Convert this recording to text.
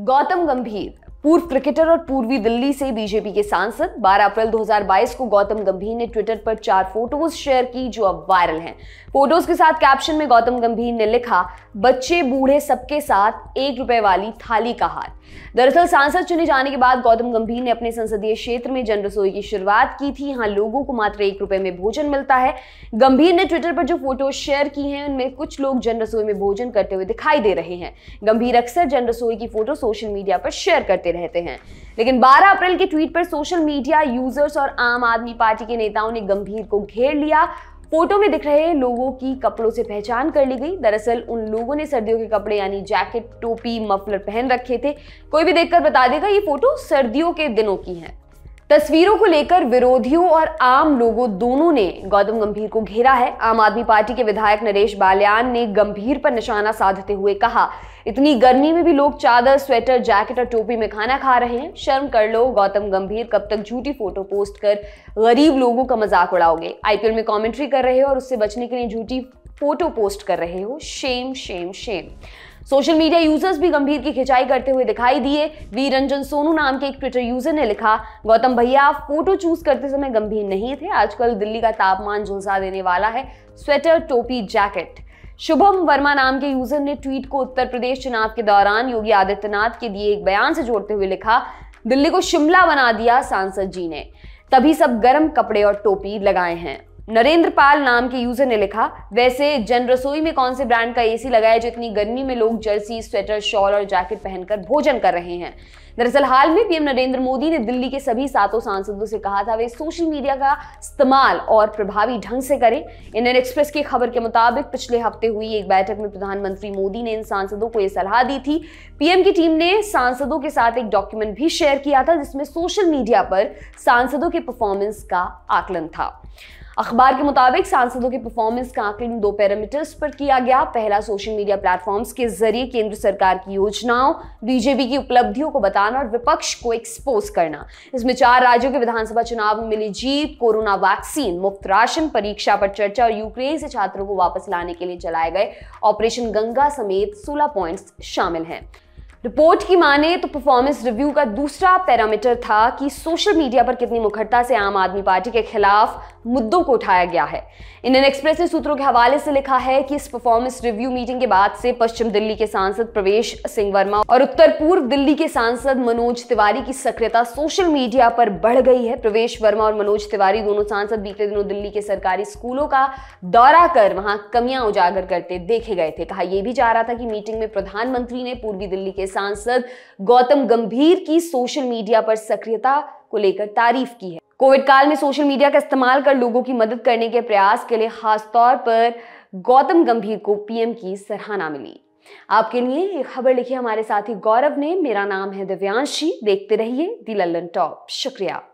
गौतम गंभीर पूर्व क्रिकेटर और पूर्वी दिल्ली से बीजेपी के सांसद 12 अप्रैल 2022 को गौतम गंभीर ने ट्विटर पर चार फोटोज शेयर की जो अब वायरल हैं। फोटोज के साथ कैप्शन में गौतम गंभीर ने लिखा बच्चे बूढ़े सबके साथ एक रुपए वाली थाली का हाथ दरअसल सांसद चुने जाने के बाद गौतम गंभीर ने अपने संसदीय क्षेत्र में जन रसोई की शुरुआत की थी यहाँ लोगों को मात्र एक रुपए में भोजन मिलता है गंभीर ने ट्विटर पर जो फोटो शेयर की है उनमें कुछ लोग जन रसोई में भोजन करते हुए दिखाई दे रहे हैं गंभीर अक्सर जन रसोई की फोटो सोशल मीडिया पर शेयर करते करते रहते हैं लेकिन 12 अप्रैल के ट्वीट पर सोशल मीडिया यूजर्स और आम आदमी पार्टी के नेताओं ने गंभीर को घेर लिया फोटो में दिख रहे लोगों की कपड़ों से पहचान कर ली गई दरअसल उन लोगों ने सर्दियों के कपड़े यानी जैकेट टोपी मफलर पहन रखे थे कोई भी देखकर बता देगा ये फोटो सर्दियों के दिनों की है तस्वीरों को लेकर विरोधियों और आम लोगों दोनों ने गौतम गंभीर को घेरा है आम आदमी पार्टी के विधायक नरेश बालियान ने गंभीर पर निशाना साधते हुए कहा इतनी गर्मी में भी लोग चादर स्वेटर जैकेट और टोपी में खाना खा रहे हैं शर्म कर लो गौतम गंभीर कब तक झूठी फोटो पोस्ट कर गरीब लोगों का मजाक उड़ाओगे आईपीएल में कॉमेंट्री कर रहे हो और उससे बचने के लिए झूठी फोटो पोस्ट कर रहे हो shame shame shame social media users भी गंभीर की खिंचाई करते हुए दिखाई दिए वीर रंजन सोनू नाम के एक ट्विटर यूजर ने लिखा गौतम भैया फोटो चूज करते समय गंभीर नहीं थे आजकल दिल्ली का तापमान झुलसा देने वाला है स्वेटर टोपी जैकेट शुभम वर्मा नाम के यूजर ने ट्वीट को उत्तर प्रदेश चुनाव के दौरान योगी आदित्यनाथ के दिए एक बयान से जोड़ते हुए लिखा दिल्ली को शिमला बना दिया सांसद जी ने तभी सब गर्म कपड़े और टोपी लगाए हैं नरेंद्र पाल नाम के यूजर ने लिखा वैसे जन रसोई में कौन से ब्रांड का एसी लगाया है जो इतनी गर्मी में लोग जर्सी स्वेटर शॉल और जैकेट पहनकर भोजन कर रहे हैं दरअसल हाल में पीएम नरेंद्र मोदी ने दिल्ली के सभी सातों सांसदों से कहा था वे सोशल मीडिया का इस्तेमाल और प्रभावी ढंग से करें इंडियन एक्सप्रेस की खबर के मुताबिक पिछले हफ्ते हुई एक बैठक में प्रधानमंत्री मोदी ने इन सांसदों को यह सलाह दी थी पीएम की टीम ने सांसदों के साथ एक डॉक्यूमेंट भी शेयर किया था जिसमें सोशल मीडिया पर सांसदों के परफॉर्मेंस का आकलन था अखबार के मुताबिक सांसदों की परफॉर्मेंस का आकलन दो पैरामीटर्स पर किया गया पहला सोशल मीडिया प्लेटफॉर्म्स के जरिए केंद्र सरकार की योजनाओं बीजेपी की उपलब्धियों को बताना और विपक्ष को एक्सपोज करना इसमें चार राज्यों के विधानसभा चुनाव में मिली जीत कोरोना वैक्सीन मुफ्त राशन परीक्षा पर चर्चा और यूक्रेन से छात्रों को वापस लाने के लिए चलाए गए ऑपरेशन गंगा समेत सोलह पॉइंट्स शामिल हैं रिपोर्ट की माने तो परफॉर्मेंस रिव्यू का दूसरा पैरामीटर था कि सोशल मीडिया पर कितनी मुखरता से आम आदमी पार्टी के खिलाफ मुद्दों को उठाया गया है इंडियन एक्सप्रेस ने सूत्रों के हवाले से लिखा है कि इस परफॉर्मेंस रिव्यू मीटिंग के बाद से पश्चिम दिल्ली के सांसद प्रवेश सिंह वर्मा और उत्तर पूर्व दिल्ली के सांसद मनोज तिवारी की सक्रियता सोशल मीडिया पर बढ़ गई है प्रवेश वर्मा और मनोज तिवारी दोनों सांसद बीते दिनों दिल्ली के सरकारी स्कूलों का दौरा कर वहां कमियां उजागर करते देखे गए थे कहा यह भी जा रहा था कि मीटिंग में प्रधानमंत्री ने पूर्वी दिल्ली के सांसद गौतम गंभीर की सोशल मीडिया पर सक्रियता को लेकर तारीफ की है कोविड काल में सोशल मीडिया का इस्तेमाल कर लोगों की मदद करने के प्रयास के लिए खासतौर पर गौतम गंभीर को पीएम की सराहना मिली आपके लिए एक खबर लिखी हमारे साथी गौरव ने मेरा नाम है दिव्यांशी देखते रहिए दी लल्लन टॉप शुक्रिया